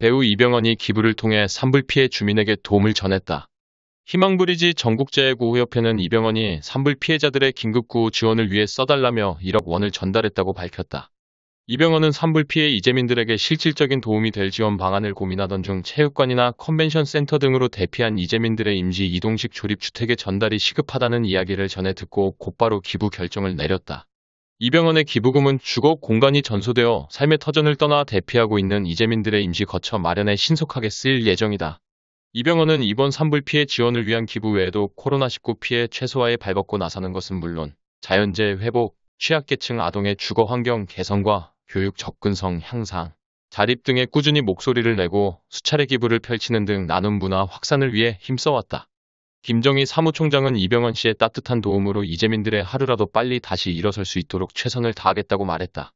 배우 이병헌이 기부를 통해 산불 피해 주민에게 도움을 전했다. 희망브리지 전국재해구호협회는 이병헌이 산불 피해자들의 긴급구호 지원을 위해 써달라며 1억 원을 전달했다고 밝혔다. 이병헌은 산불 피해 이재민들에게 실질적인 도움이 될 지원 방안을 고민하던 중 체육관이나 컨벤션 센터 등으로 대피한 이재민들의 임시 이동식 조립주택의 전달이 시급하다는 이야기를 전해 듣고 곧바로 기부 결정을 내렸다. 이병헌의 기부금은 주거 공간이 전소되어 삶의 터전을 떠나 대피하고 있는 이재민들의 임시 거처 마련에 신속하게 쓰일 예정이다. 이병헌은 이번 산불 피해 지원을 위한 기부 외에도 코로나19 피해 최소화에 발벗고 나서는 것은 물론 자연재 회복, 취약계층 아동의 주거 환경 개선과 교육 접근성 향상, 자립 등의 꾸준히 목소리를 내고 수차례 기부를 펼치는 등 나눔 문화 확산을 위해 힘써왔다. 김정희 사무총장은 이병헌 씨의 따뜻한 도움으로 이재민들의 하루라도 빨리 다시 일어설 수 있도록 최선을 다하겠다고 말했다.